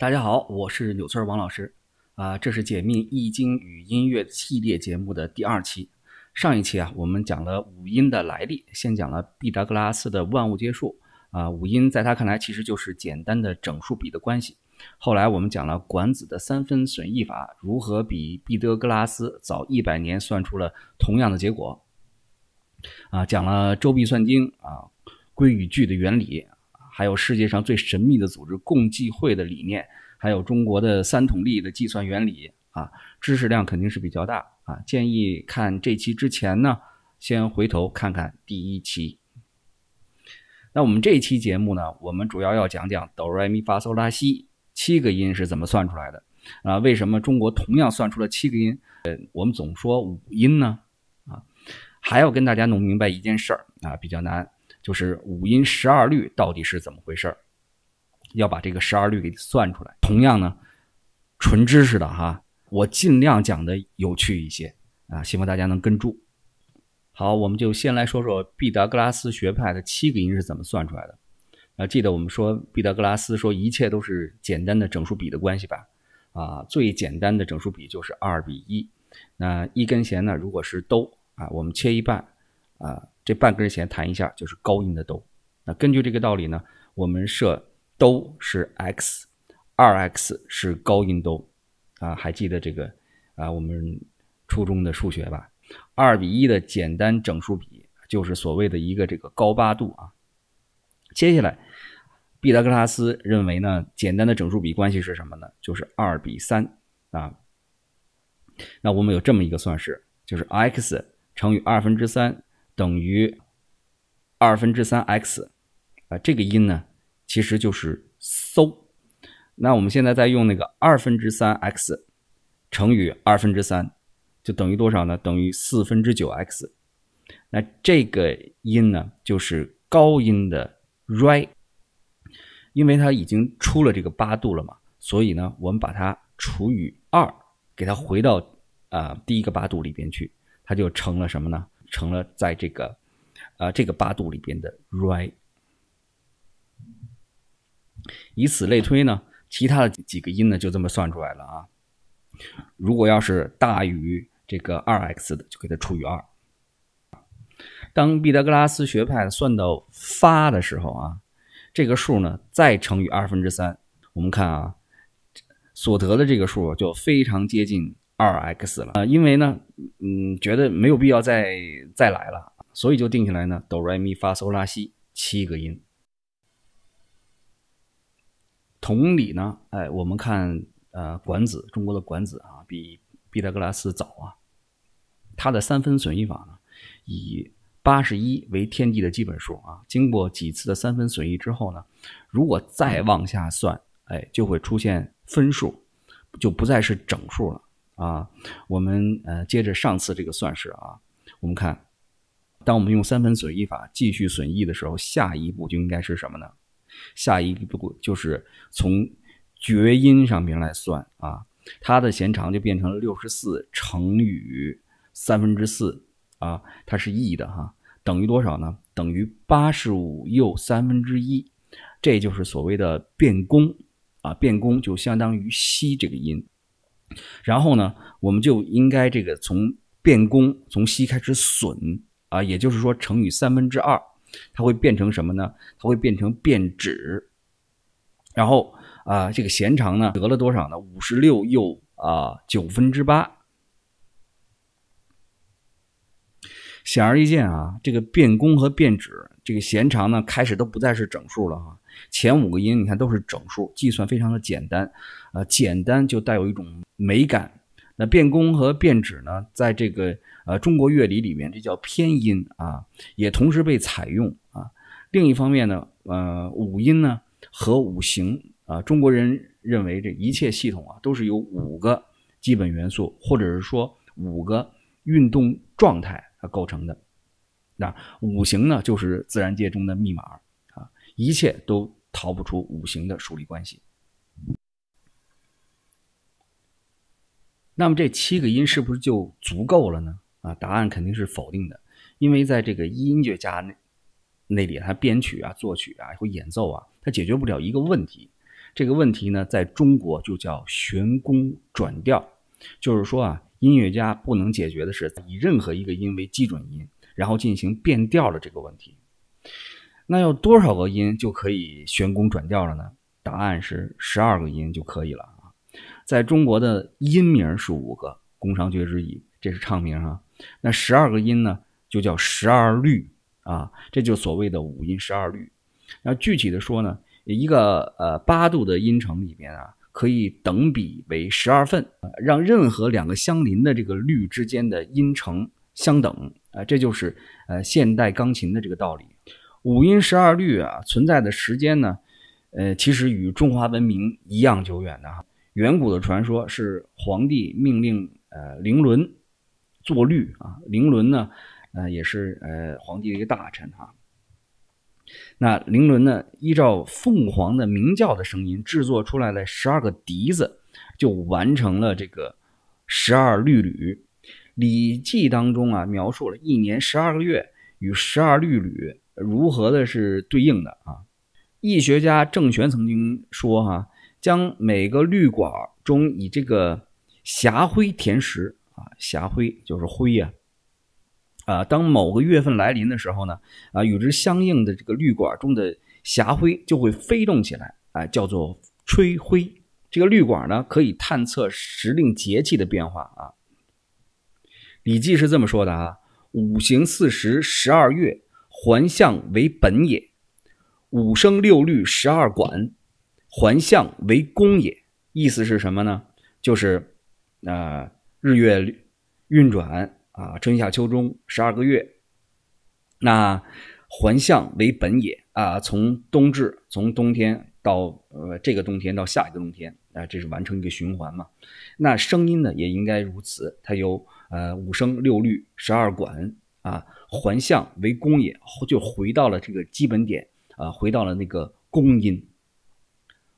大家好，我是纽崔尔王老师，啊，这是解密《易经》与音乐系列节目的第二期。上一期啊，我们讲了五音的来历，先讲了毕达哥拉斯的万物皆数，啊，五音在他看来其实就是简单的整数比的关系。后来我们讲了管子的三分损益法，如何比毕德哥拉斯早一百年算出了同样的结果。啊，讲了《周必算经》啊，规与矩的原理。还有世界上最神秘的组织共济会的理念，还有中国的三统力的计算原理啊，知识量肯定是比较大啊。建议看这期之前呢，先回头看看第一期。那我们这期节目呢，我们主要要讲讲哆来咪发嗦拉西七个音是怎么算出来的啊？为什么中国同样算出了七个音？呃，我们总说五音呢啊？还要跟大家弄明白一件事儿啊，比较难。就是五音十二律到底是怎么回事儿？要把这个十二律给算出来。同样呢，纯知识的哈，我尽量讲的有趣一些啊，希望大家能跟住。好，我们就先来说说毕达哥拉斯学派的七个音是怎么算出来的。那记得我们说毕达哥拉斯说一切都是简单的整数比的关系吧？啊，最简单的整数比就是二比一。那一根弦呢，如果是都啊，我们切一半啊。这半根弦弹一下就是高音的哆。那根据这个道理呢，我们设哆是 x，二 x 是高音哆。啊，还记得这个啊？我们初中的数学吧，二比一的简单整数比就是所谓的一个这个高八度啊。接下来，毕达哥拉斯认为呢，简单的整数比关系是什么呢？就是二比三啊。那我们有这么一个算式，就是 x 乘以二分之三。等于二分之三 x 啊，这个音呢其实就是 so。那我们现在再用那个二分之三 x 乘以二分之三，就等于多少呢？等于四分之九 x。那这个音呢就是高音的 r t 因为它已经出了这个八度了嘛，所以呢我们把它除以二，给它回到啊第一个八度里边去，它就成了什么呢？成了在这个，呃，这个八度里边的 r t 以此类推呢，其他的几个音呢就这么算出来了啊。如果要是大于这个二 x 的，就给它除以二。当毕达哥拉斯学派算到发的时候啊，这个数呢再乘以二分之三，我们看啊，所得的这个数就非常接近。二 x 了啊，因为呢，嗯，觉得没有必要再再来了，所以就定下来呢。哆来咪发嗦拉西七个音。同理呢，哎，我们看呃管子，中国的管子啊，比毕达哥拉斯早啊。他的三分损益法呢，以八十一为天地的基本数啊，经过几次的三分损益之后呢，如果再往下算，哎，就会出现分数，就不再是整数了。啊，我们呃接着上次这个算式啊，我们看，当我们用三分损益法继续损益的时候，下一步就应该是什么呢？下一步就是从绝音上面来算啊，它的弦长就变成了六十四乘以三分之四啊，它是 E 的哈，等于多少呢？等于八十五又三分之一，这就是所谓的变宫啊，变宫就相当于西这个音。然后呢，我们就应该这个从变弓从西开始损啊，也就是说乘以三分之二，它会变成什么呢？它会变成变指，然后啊，这个弦长呢得了多少呢？五十六又啊九分之八。显而易见啊，这个变宫和变徵，这个弦长呢，开始都不再是整数了哈。前五个音你看都是整数，计算非常的简单，呃，简单就带有一种美感。那变宫和变徵呢，在这个呃中国乐理里面，这叫偏音啊，也同时被采用啊。另一方面呢，呃，五音呢和五行啊，中国人认为这一切系统啊都是有五个基本元素，或者是说五个运动状态。它构成的，那五行呢，就是自然界中的密码啊，一切都逃不出五行的数理关系。那么这七个音是不是就足够了呢？啊，答案肯定是否定的，因为在这个音乐家那那里，他编曲啊、作曲啊、会演奏啊，他解决不了一个问题。这个问题呢，在中国就叫弦宫转调，就是说啊。音乐家不能解决的是以任何一个音为基准音，然后进行变调的这个问题。那要多少个音就可以旋宫转调了呢？答案是十二个音就可以了啊。在中国的音名是五个，宫商角徵羽，这是唱名啊。那十二个音呢，就叫十二律啊，这就所谓的五音十二律。那具体的说呢，一个呃八度的音程里边啊。可以等比为十二份，让任何两个相邻的这个律之间的音程相等啊，这就是呃现代钢琴的这个道理。五音十二律啊，存在的时间呢，呃，其实与中华文明一样久远的哈。远古的传说是皇帝命令呃灵伦作律啊，灵伦呢，呃，也是呃皇帝的一个大臣哈。那林伦呢？依照凤凰的鸣叫的声音制作出来的十二个笛子，就完成了这个十二律吕。《礼记》当中啊，描述了一年十二个月与十二律吕如何的是对应的啊。易学家郑玄曾经说哈，将每个律管中以这个霞灰填实啊，霞灰就是灰呀。啊，当某个月份来临的时候呢，啊，与之相应的这个绿管中的霞灰就会飞动起来，哎，叫做吹灰。这个绿管呢，可以探测时令节气的变化啊。《礼记》是这么说的啊：五行四时，十二月，环象为本也；五声六律，十二管，环象为宫也。意思是什么呢？就是，呃，日月运转。啊，春夏秋冬十二个月，那环相为本也啊。从冬至，从冬天到呃这个冬天到下一个冬天啊，这是完成一个循环嘛。那声音呢也应该如此，它有呃五声六律十二管啊，环相为宫也就回到了这个基本点啊，回到了那个宫音。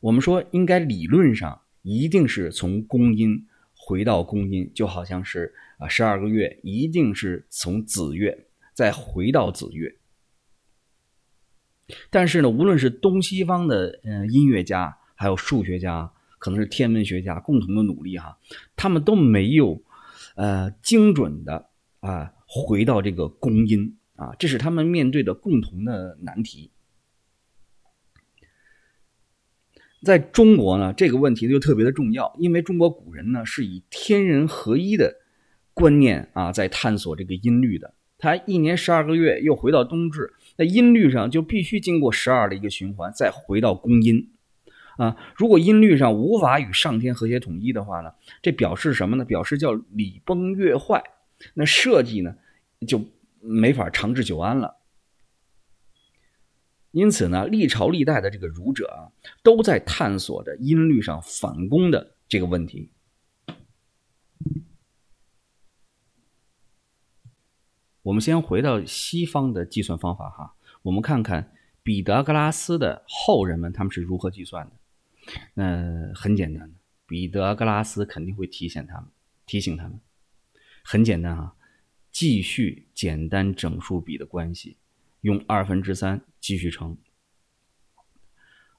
我们说应该理论上一定是从宫音回到宫音，就好像是。啊，十二个月一定是从子月再回到子月，但是呢，无论是东西方的嗯音乐家，还有数学家，可能是天文学家共同的努力哈，他们都没有呃精准的啊回到这个宫音啊，这是他们面对的共同的难题。在中国呢，这个问题就特别的重要，因为中国古人呢是以天人合一的。观念啊，在探索这个音律的。他一年十二个月又回到冬至，那音律上就必须经过十二的一个循环，再回到宫音啊。如果音律上无法与上天和谐统一的话呢，这表示什么呢？表示叫礼崩乐坏。那社稷呢，就没法长治久安了。因此呢，历朝历代的这个儒者啊，都在探索着音律上反攻的这个问题。我们先回到西方的计算方法哈，我们看看彼得格拉斯的后人们他们是如何计算的。呃，很简单的，彼得格拉斯肯定会提醒他们，提醒他们，很简单啊，继续简单整数比的关系，用二分之三继续乘。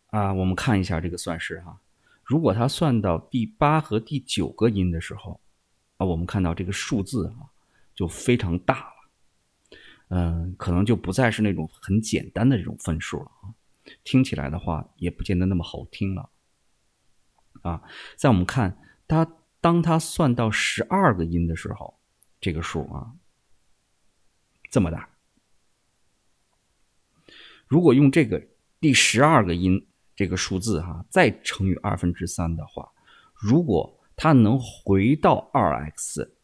啊，我们看一下这个算式哈，如果他算到第八和第九个音的时候，啊，我们看到这个数字啊就非常大。嗯，可能就不再是那种很简单的这种分数了，啊。听起来的话也不见得那么好听了，啊！在我们看它，当它算到十二个音的时候，这个数啊这么大。如果用这个第十二个音这个数字哈，再乘以二分之三的话，如果它能回到二 x，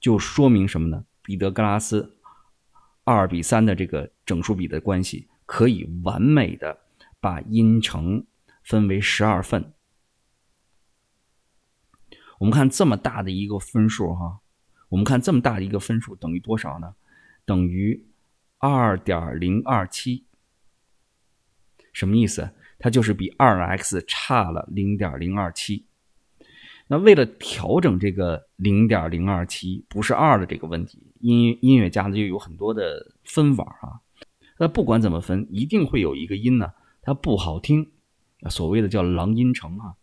就说明什么呢？彼得格拉斯。二比三的这个整数比的关系，可以完美的把音程分为十二份。我们看这么大的一个分数哈，我们看这么大的一个分数等于多少呢？等于二点零二七。什么意思？它就是比二 x 差了零点零二七。那为了调整这个零点零二七不是二的这个问题。音音乐家呢就有很多的分法啊，那不管怎么分，一定会有一个音呢，它不好听，所谓的叫“狼音程”啊。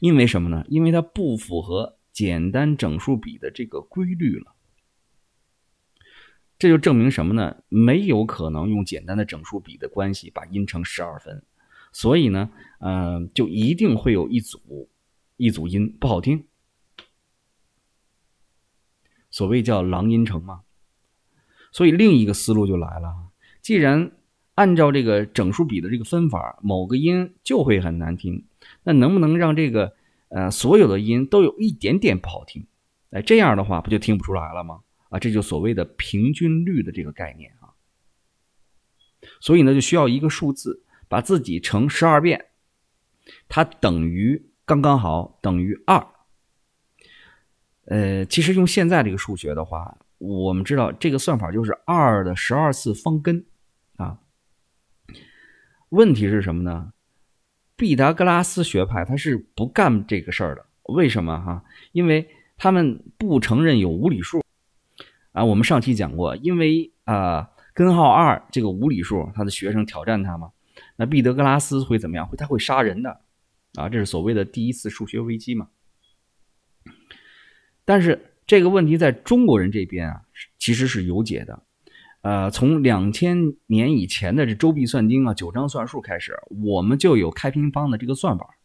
因为什么呢？因为它不符合简单整数比的这个规律了。这就证明什么呢？没有可能用简单的整数比的关系把音程十二分，所以呢，嗯，就一定会有一组一组音不好听。所谓叫“狼音程”嘛，所以另一个思路就来了。既然按照这个整数比的这个分法，某个音就会很难听，那能不能让这个呃所有的音都有一点点不好听？哎，这样的话不就听不出来了吗？啊，这就所谓的平均律的这个概念啊。所以呢，就需要一个数字，把自己乘十二遍，它等于刚刚好等于二。呃，其实用现在这个数学的话，我们知道这个算法就是二的十二次方根啊。问题是什么呢？毕达哥拉斯学派他是不干这个事儿的，为什么哈？因为他们不承认有无理数啊。我们上期讲过，因为啊，根号二这个无理数，他的学生挑战他嘛，那毕达哥拉斯会怎么样？会他会杀人的啊，这是所谓的第一次数学危机嘛。但是这个问题在中国人这边啊，其实是有解的，呃，从两千年以前的这《周必算经》啊，《九章算术》开始，我们就有开平方的这个算法。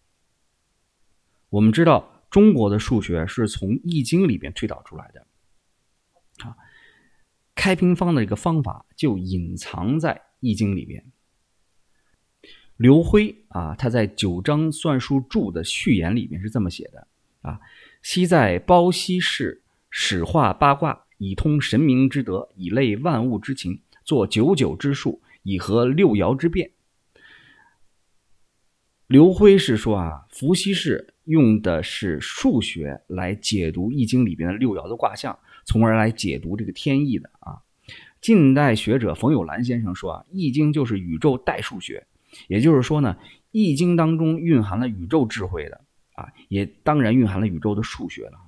我们知道中国的数学是从《易经》里面推导出来的，啊，开平方的这个方法就隐藏在《易经》里面。刘辉啊，他在《九章算术注》的序言里面是这么写的啊。昔在包西氏，始画八卦，以通神明之德，以类万物之情，作九九之数，以和六爻之变。刘徽是说啊，伏羲氏用的是数学来解读《易经》里边的六爻的卦象，从而来解读这个天意的啊。近代学者冯友兰先生说啊，《易经》就是宇宙代数学，也就是说呢，《易经》当中蕴含了宇宙智慧的。啊，也当然蕴含了宇宙的数学了。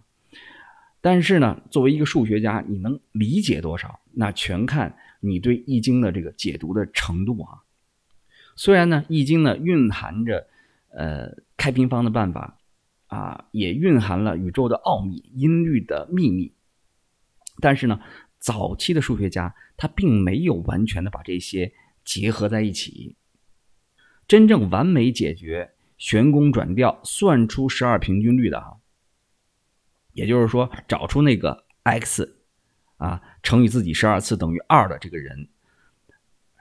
但是呢，作为一个数学家，你能理解多少，那全看你对《易经》的这个解读的程度啊。虽然呢，《易经》呢蕴含着呃开平方的办法啊，也蕴含了宇宙的奥秘、音律的秘密。但是呢，早期的数学家他并没有完全的把这些结合在一起，真正完美解决。旋宫转调算出十二平均律的哈，也就是说，找出那个 x 啊乘以自己十二次等于二的这个人，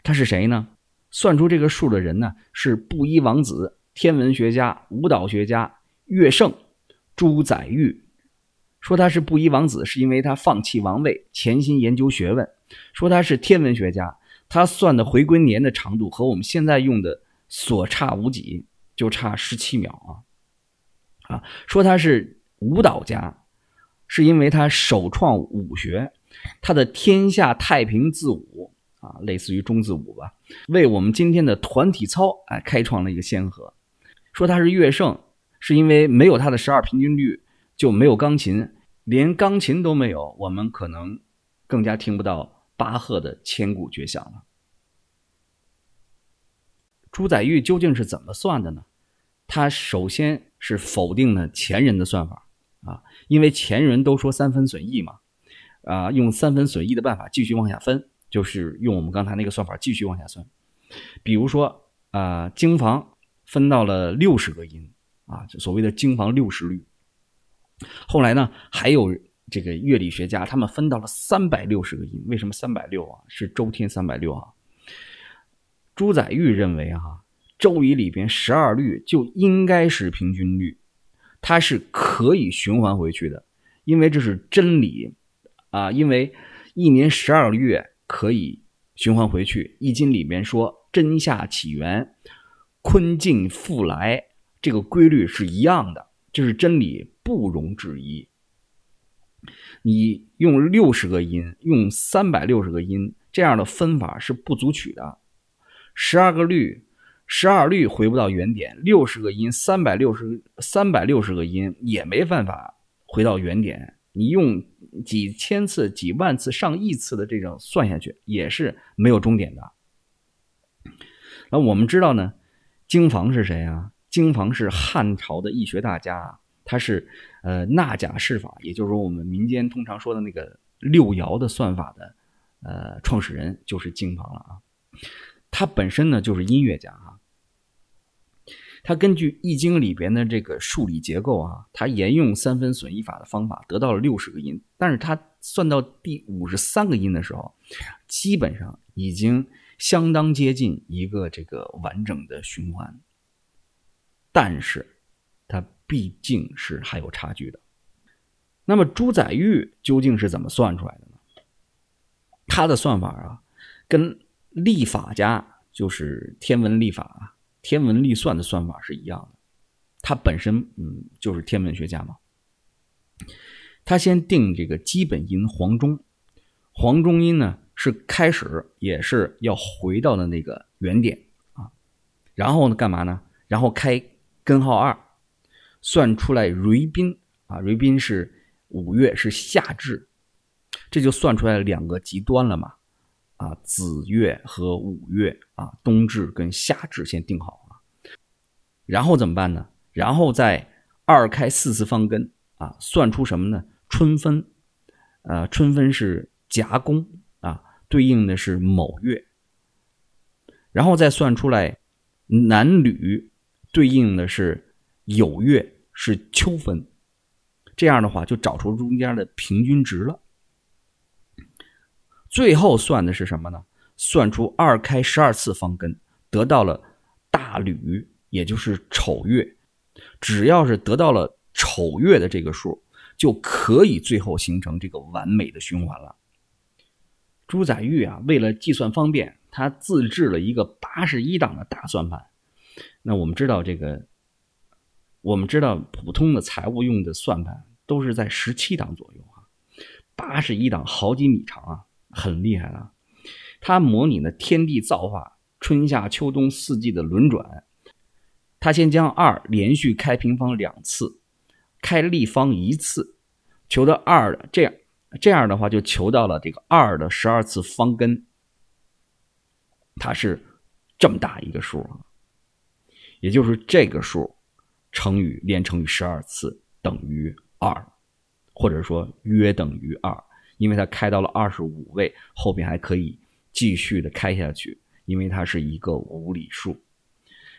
他是谁呢？算出这个数的人呢，是布衣王子、天文学家、舞蹈学家月圣朱载玉。说他是布衣王子，是因为他放弃王位，潜心研究学问；说他是天文学家，他算的回归年的长度和我们现在用的所差无几。就差十七秒啊！啊，说他是舞蹈家，是因为他首创舞学，他的天下太平字舞啊，类似于中字舞吧，为我们今天的团体操哎开创了一个先河。说他是乐圣，是因为没有他的十二平均律，就没有钢琴，连钢琴都没有，我们可能更加听不到巴赫的千古绝响了。朱载玉究竟是怎么算的呢？他首先是否定了前人的算法啊，因为前人都说三分损益嘛，啊，用三分损益的办法继续往下分，就是用我们刚才那个算法继续往下算。比如说，啊，经房分到了六十个音，啊，就所谓的经房六十律。后来呢，还有这个乐理学家，他们分到了三百六十个音。为什么三百六啊？是周天三百六啊。朱载堉认为，啊，《周礼》里边十二律就应该是平均律，它是可以循环回去的，因为这是真理，啊，因为一年十二月可以循环回去，《易经》里面说“真下起源，坤进复来”，这个规律是一样的，这是真理，不容置疑。你用六十个音，用三百六十个音，这样的分法是不足取的。十二个律，十二律回不到原点；六十个音，三百六十三百六十个音也没办法回到原点。你用几千次、几万次、上亿次的这种算下去，也是没有终点的。那我们知道呢，经房是谁啊？经房是汉朝的易学大家，他是呃纳甲释法，也就是说我们民间通常说的那个六爻的算法的呃创始人就是经房了啊。他本身呢就是音乐家哈，他根据《易经》里边的这个数理结构啊，他沿用三分损益法的方法得到了六十个音，但是他算到第五十三个音的时候，基本上已经相当接近一个这个完整的循环，但是他毕竟是还有差距的。那么朱载堉究竟是怎么算出来的呢？他的算法啊，跟立法家就是天文历法，天文历算的算法是一样的，他本身嗯就是天文学家嘛。他先定这个基本音黄钟，黄钟音呢是开始也是要回到的那个原点啊，然后呢干嘛呢？然后开根号二，算出来瑞宾啊，瑞宾是五月是夏至，这就算出来两个极端了嘛。啊，子月和午月啊，冬至跟夏至先定好啊。然后怎么办呢？然后再二开四次方根啊，算出什么呢？春分，呃，春分是甲宫啊，对应的是某月，然后再算出来男女对应的是酉月，是秋分，这样的话就找出中间的平均值了。最后算的是什么呢？算出二开十二次方根，得到了大吕，也就是丑月。只要是得到了丑月的这个数，就可以最后形成这个完美的循环了。朱载堉啊，为了计算方便，他自制了一个八十一档的大算盘。那我们知道这个，我们知道普通的财务用的算盘都是在十七档左右啊，八十一档好几米长啊。很厉害了，它模拟了天地造化、春夏秋冬四季的轮转。它先将二连续开平方两次，开立方一次，求得二的这样这样的话，就求到了这个二的十二次方根。它是这么大一个数，也就是这个数乘以连乘以十二次等于二，或者说约等于二。因为它开到了二十五位，后边还可以继续的开下去，因为它是一个无理数。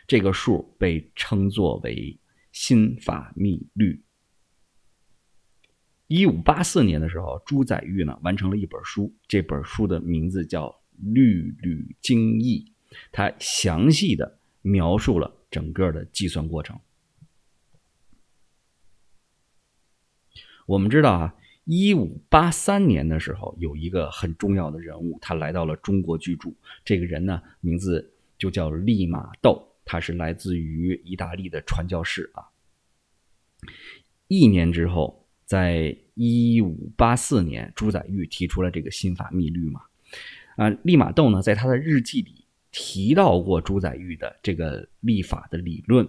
这个数被称作为新法密律。一五八四年的时候，朱载堉呢完成了一本书，这本书的名字叫《律吕经义》，它详细的描述了整个的计算过程。我们知道啊。一五八三年的时候，有一个很重要的人物，他来到了中国居住。这个人呢，名字就叫利玛窦，他是来自于意大利的传教士啊。一年之后，在一五八四年，朱载堉提出了这个新法密律嘛。啊，利玛窦呢，在他的日记里提到过朱载堉的这个立法的理论，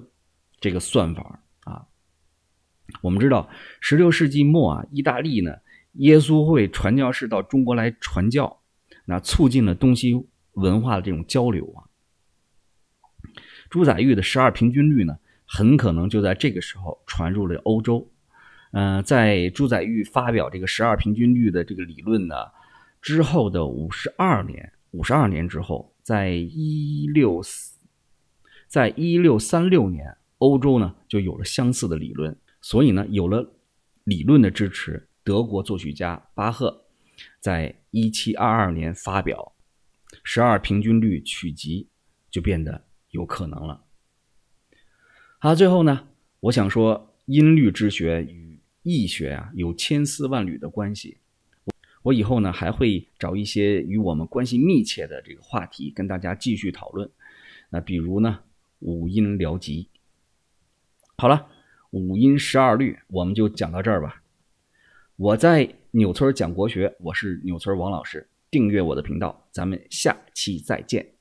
这个算法。我们知道，十六世纪末啊，意大利呢，耶稣会传教士到中国来传教，那促进了东西文化的这种交流啊。朱载玉的十二平均律呢，很可能就在这个时候传入了欧洲。呃，在朱载玉发表这个十二平均律的这个理论呢之后的五十二年，五十二年之后，在一六，在一六三六年，欧洲呢就有了相似的理论。所以呢，有了理论的支持，德国作曲家巴赫在一七二二年发表《十二平均律曲集》，就变得有可能了。好，最后呢，我想说，音律之学与易学啊，有千丝万缕的关系。我以后呢，还会找一些与我们关系密切的这个话题，跟大家继续讨论。那比如呢，五音疗集。好了。五音十二律，我们就讲到这儿吧。我在纽村讲国学，我是纽村王老师。订阅我的频道，咱们下期再见。